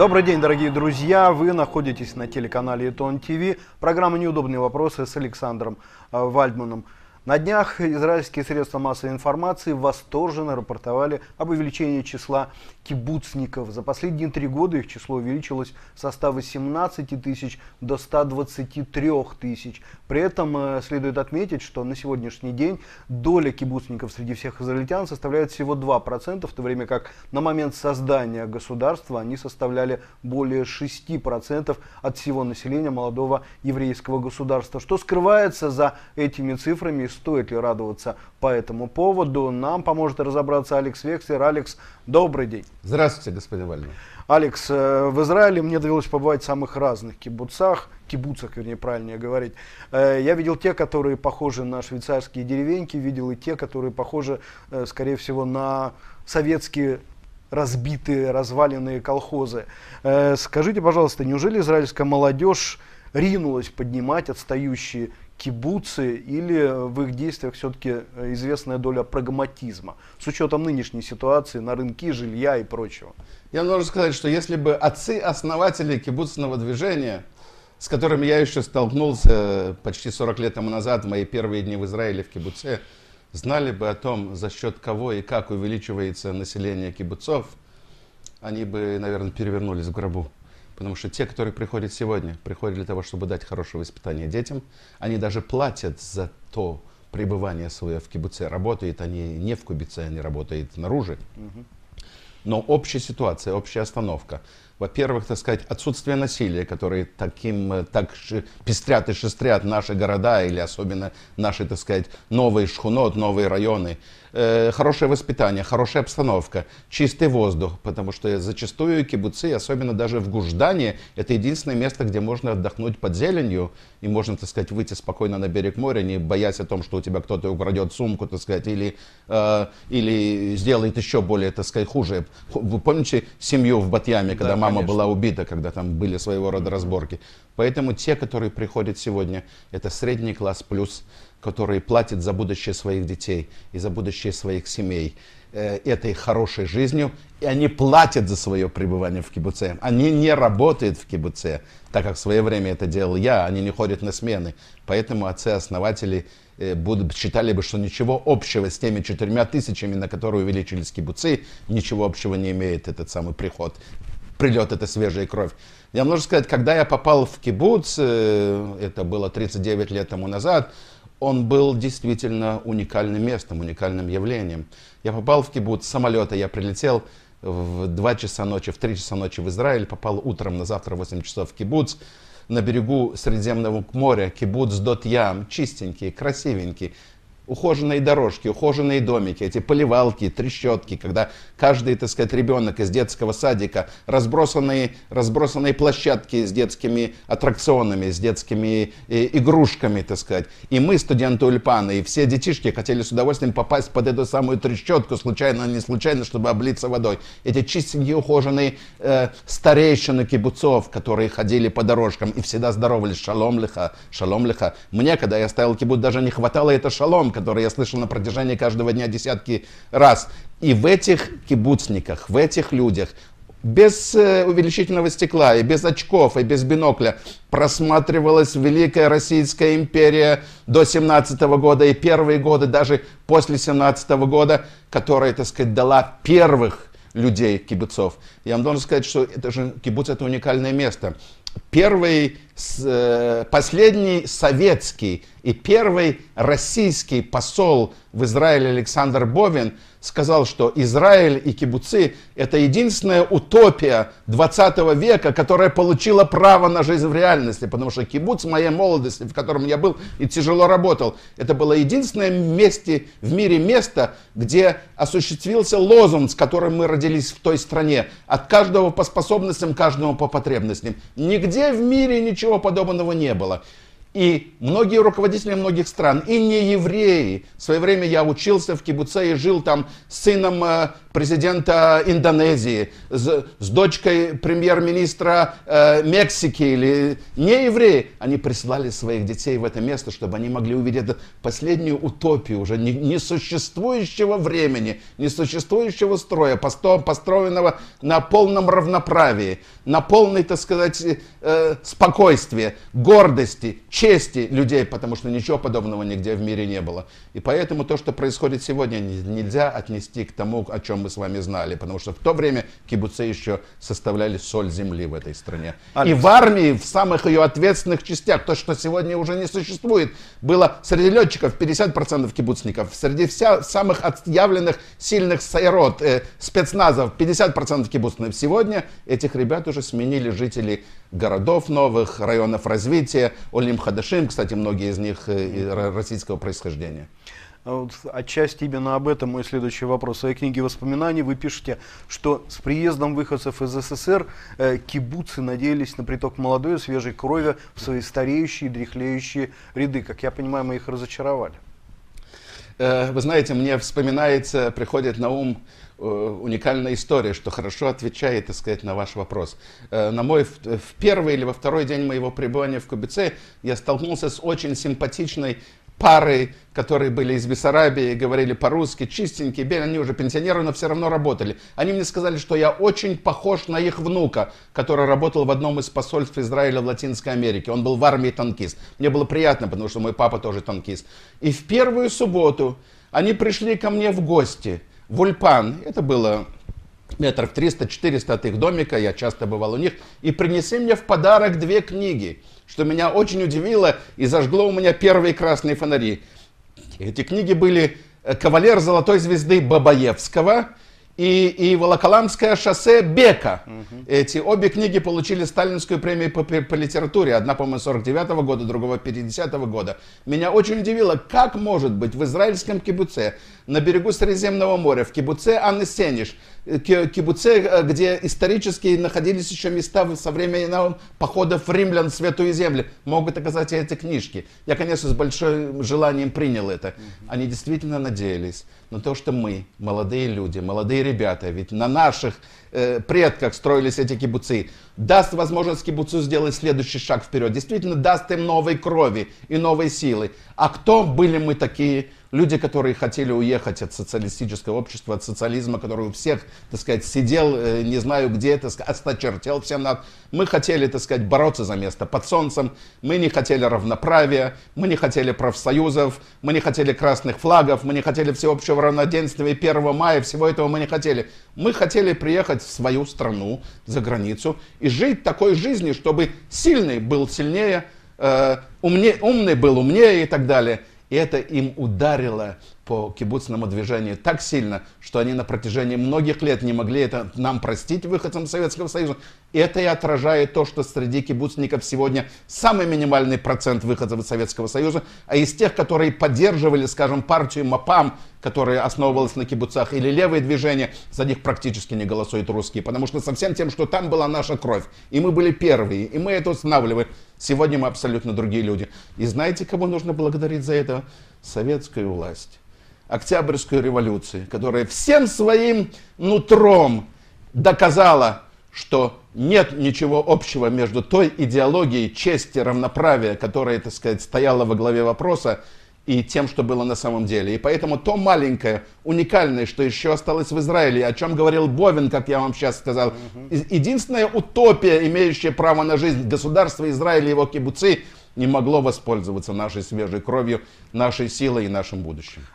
Добрый день, дорогие друзья! Вы находитесь на телеканале Итон ТВ. Программа «Неудобные вопросы» с Александром э, Вальдманом. На днях израильские средства массовой информации восторженно рапортовали об увеличении числа кибуцников. За последние три года их число увеличилось со 118 тысяч до 123 тысяч. При этом э, следует отметить, что на сегодняшний день доля кибуцников среди всех израильтян составляет всего 2%, в то время как на момент создания государства они составляли более 6% от всего населения молодого еврейского государства. Что скрывается за этими цифрами стоит ли радоваться по этому поводу. Нам поможет разобраться Алекс Вексер. Алекс, добрый день. Здравствуйте, господин Вальный. Алекс, э, в Израиле мне довелось побывать в самых разных кибуцах, кибуцах, вернее, правильнее говорить. Э, я видел те, которые похожи на швейцарские деревеньки, видел и те, которые похожи, э, скорее всего, на советские разбитые, разваленные колхозы. Скажите, пожалуйста, неужели израильская молодежь ринулась поднимать отстающие кибуцы или в их действиях все-таки э, известная доля прагматизма с учетом нынешней ситуации на рынке жилья и прочего? Я должен сказать, что если бы отцы-основатели кибуцного движения, с которыми я еще столкнулся э, почти 40 лет тому назад, в мои первые дни в Израиле в кибуце, знали бы о том, за счет кого и как увеличивается население кибуцов, они бы, наверное, перевернулись в гробу. Потому что те, которые приходят сегодня, приходят для того, чтобы дать хорошее воспитание детям. Они даже платят за то пребывание свое в кибуце. Работают они не в кибуце, они работают наружу. Но общая ситуация, общая остановка во-первых, так сказать, отсутствие насилия, которое таким, э, так пестрят и шестрят наши города или особенно наши, так сказать, новые шхунот, новые районы. Э, хорошее воспитание, хорошая обстановка, чистый воздух, потому что зачастую кибуцы, особенно даже в Гуждане, это единственное место, где можно отдохнуть под зеленью и можно, так сказать, выйти спокойно на берег моря, не боясь о том, что у тебя кто-то украдет сумку, так сказать, или, э, или сделает еще более, так сказать, хуже. Вы помните семью в Батьяме, когда да, мама мама была убита, когда там были своего рода разборки. Поэтому те, которые приходят сегодня, это средний класс плюс, которые платят за будущее своих детей и за будущее своих семей э, этой хорошей жизнью, и они платят за свое пребывание в кибуце. Они не работают в кибуце, так как в свое время это делал я, они не ходят на смены. Поэтому отцы-основатели э, будут, считали бы, что ничего общего с теми четырьмя тысячами, на которые увеличились кибуцы, ничего общего не имеет этот самый приход придет эта свежая кровь. Я могу сказать, когда я попал в кибуц, э, это было 39 лет тому назад, он был действительно уникальным местом, уникальным явлением. Я попал в кибуц с самолета, я прилетел в 2 часа ночи, в 3 часа ночи в Израиль, попал утром на завтра в 8 часов в кибуц. На берегу Средиземного моря кибуц Дотьям, чистенький, красивенький, ухоженные дорожки, ухоженные домики, эти поливалки, трещотки, когда каждый, так сказать, ребенок из детского садика, разбросанные, разбросанные площадки с детскими аттракционами, с детскими э, игрушками, так сказать. И мы, студенты Ульпана, и все детишки хотели с удовольствием попасть под эту самую трещотку, случайно, не случайно, чтобы облиться водой. Эти чистенькие, ухоженные э, старейшины кибуцов, которые ходили по дорожкам и всегда здоровались, шалом лиха, шалом лиха. Мне, когда я ставил кибут, даже не хватало это шалом, которые я слышал на протяжении каждого дня десятки раз. И в этих кибуцниках, в этих людях без э, увеличительного стекла, и без очков, и без бинокля просматривалась Великая Российская империя до 17 года и первые годы, даже после 17 года, которая, так сказать, дала первых людей кибуцов. Я вам должен сказать, что это же кибуц это уникальное место первый, э, последний советский и первый российский посол в Израиле Александр Бовин сказал, что Израиль и кибуцы – это единственная утопия 20 века, которая получила право на жизнь в реальности, потому что кибуц моей молодости, в котором я был и тяжело работал, это было единственное месте, в мире место, где осуществился лозунг, с которым мы родились в той стране, от каждого по способностям, каждому по потребностям. Нигде Нигде в мире ничего подобного не было. И многие руководители многих стран, и не евреи. В свое время я учился в Кибуце и жил там с сыном э, президента Индонезии, с, с дочкой премьер-министра э, Мексики или не евреи. Они присылали своих детей в это место, чтобы они могли увидеть последнюю утопию уже несуществующего времени, несуществующего строя, построенного на полном равноправии, на полной, так сказать, э, спокойствии, гордости, чести людей, потому что ничего подобного нигде в мире не было. И поэтому то, что происходит сегодня, нельзя отнести к тому, о чем мы с вами знали, потому что в то время кибуцы еще составляли соль земли в этой стране. Алекс. И в армии, в самых ее ответственных частях, то, что сегодня уже не существует, было среди летчиков 50% кибуцников, среди вся, самых отъявленных сильных сайрот, э, спецназов 50% кибуцников. Сегодня этих ребят уже сменили жители городов новых, районов развития, Олимха хадашим, кстати, многие из них э, российского происхождения. А вот отчасти именно об этом мой следующий вопрос. В своей книге воспоминаний вы пишете, что с приездом выходцев из СССР э, кибуцы надеялись на приток молодой свежей крови в свои стареющие дряхлеющие ряды. Как я понимаю, мы их разочаровали. Э, вы знаете, мне вспоминается, приходит на ум э, уникальная история, что хорошо отвечает, так сказать, на ваш вопрос. Э, на мой в первый или во второй день моего пребывания в Кубице я столкнулся с очень симпатичной пары, которые были из Бессарабии, говорили по-русски, чистенькие, они уже пенсионеры, но все равно работали. Они мне сказали, что я очень похож на их внука, который работал в одном из посольств Израиля в Латинской Америке. Он был в армии танкист. Мне было приятно, потому что мой папа тоже танкист. И в первую субботу они пришли ко мне в гости в Ульпан. Это было метров 300-400 от их домика, я часто бывал у них, и принеси мне в подарок две книги, что меня очень удивило и зажгло у меня первые красные фонари. Эти книги были э, «Кавалер золотой звезды» Бабаевского и, и «Волоколамское шоссе» Бека. Угу. Эти обе книги получили сталинскую премию по, по литературе. Одна, по-моему, 49 -го года, другого 50 -го года. Меня очень удивило, как может быть в израильском кибуце на берегу Средиземного моря, в кибуце Анны Сениш, э, кибуце, э, где исторически находились еще места со времен походов римлян в Святую Землю, могут оказать эти книжки. Я, конечно, с большим желанием принял это. Они действительно надеялись на то, что мы, молодые люди, молодые ребята, ведь на наших э, предках строились эти кибуцы, даст возможность кибуцу сделать следующий шаг вперед, действительно даст им новой крови и новой силы. А кто были мы такие, Люди, которые хотели уехать от социалистического общества, от социализма, который у всех, так сказать, сидел, э, не знаю где, это, сказать, осточертел всем над... Мы хотели, так сказать, бороться за место под солнцем, мы не хотели равноправия, мы не хотели профсоюзов, мы не хотели красных флагов, мы не хотели всеобщего равноденствия 1 мая, всего этого мы не хотели. Мы хотели приехать в свою страну, за границу, и жить такой жизнью, чтобы сильный был сильнее, э, умнее, умный был умнее и так далее. И это им ударило по кибуцному движению так сильно, что они на протяжении многих лет не могли это нам простить выходцам Советского Союза. Это и отражает то, что среди кибуцников сегодня самый минимальный процент выходцев из Советского Союза, а из тех, которые поддерживали, скажем, партию МАПАМ, которая основывалась на кибуцах, или левые движения, за них практически не голосуют русские, потому что совсем тем, что там была наша кровь, и мы были первые, и мы это устанавливали. Сегодня мы абсолютно другие люди. И знаете, кому нужно благодарить за это? Советскую власть. Октябрьскую революцию, которая всем своим нутром доказала, что нет ничего общего между той идеологией чести, равноправия, которая, так сказать, стояла во главе вопроса, и тем, что было на самом деле. И поэтому то маленькое, уникальное, что еще осталось в Израиле, о чем говорил Бовин, как я вам сейчас сказал, единственная утопия, имеющая право на жизнь, государство Израиля и его кибуцы, не могло воспользоваться нашей свежей кровью, нашей силой и нашим будущим.